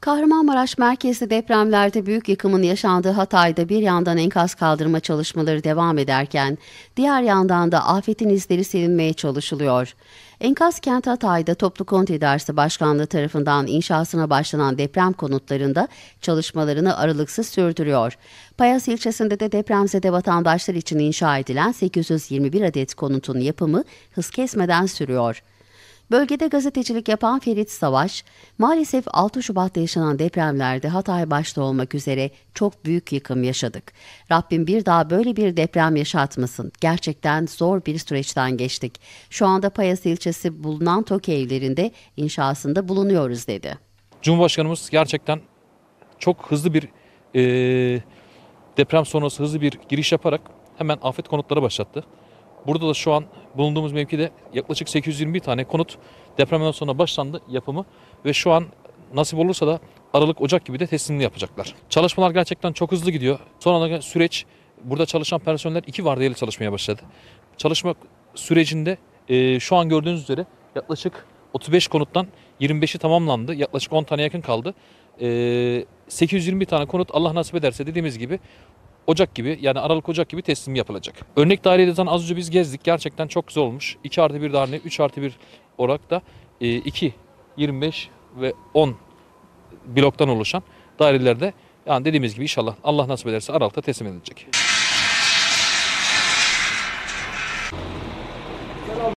Kahramanmaraş merkezli depremlerde büyük yıkımın yaşandığı Hatay'da bir yandan enkaz kaldırma çalışmaları devam ederken diğer yandan da afetin izleri silinmeye çalışılıyor. Enkaz Kent Hatay'da Toplu Konut İdaresi Başkanlığı tarafından inşasına başlanan deprem konutlarında çalışmalarını aralıksız sürdürüyor. Payas ilçesinde de depremzede vatandaşlar için inşa edilen 821 adet konutun yapımı hız kesmeden sürüyor. Bölgede gazetecilik yapan Ferit Savaş, maalesef 6 Şubat'ta yaşanan depremlerde Hatay başta olmak üzere çok büyük yıkım yaşadık. Rabbim bir daha böyle bir deprem yaşatmasın. Gerçekten zor bir süreçten geçtik. Şu anda Payas ilçesi bulunan TOKİ evlerinde inşasında bulunuyoruz dedi. Cumhurbaşkanımız gerçekten çok hızlı bir e, deprem sonrası hızlı bir giriş yaparak hemen afet konutları başlattı. Burada da şu an bulunduğumuz mevkide yaklaşık 820 tane konut depremden sonra başlandı yapımı ve şu an nasip olursa da Aralık Ocak gibi de teslimini yapacaklar. Çalışmalar gerçekten çok hızlı gidiyor. Sonra süreç burada çalışan personeller iki vardiyalı çalışmaya başladı. Çalışma sürecinde e, şu an gördüğünüz üzere yaklaşık 35 konuttan 25'i tamamlandı. Yaklaşık 10 tane yakın kaldı. E, 820 tane konut Allah nasip ederse dediğimiz gibi Ocak gibi yani Aralık Ocak gibi teslim yapılacak. Örnek daireyi az önce biz gezdik. Gerçekten çok güzel olmuş. 2 artı 1 daire 3 artı 1 olarak da 2, e, 25 ve 10 bloktan oluşan dairelerde yani dediğimiz gibi inşallah Allah nasip ederse Aralık'ta teslim edilecek.